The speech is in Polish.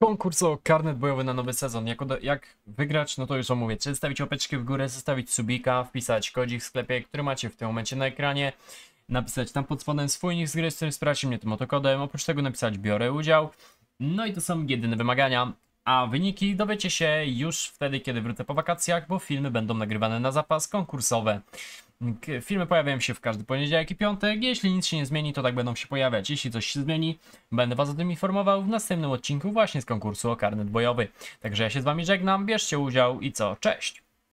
konkurs o karnet bojowy na nowy sezon. Jak, jak wygrać, no to już omówię. Czy stawić łapeczki w górę, zostawić subika, wpisać kodzik w sklepie, który macie w tym momencie na ekranie, napisać tam pod spodem swój nick z gry, z którym sprawdźcie mnie tym otokodem, oprócz tego napisać biorę udział. No i to są jedyne wymagania. A wyniki dowiecie się już wtedy, kiedy wrócę po wakacjach, bo filmy będą nagrywane na zapas konkursowe. Filmy pojawiają się w każdy poniedziałek i piątek. Jeśli nic się nie zmieni, to tak będą się pojawiać. Jeśli coś się zmieni, będę Was o tym informował w następnym odcinku właśnie z konkursu o karnet bojowy. Także ja się z Wami żegnam, bierzcie udział i co, cześć!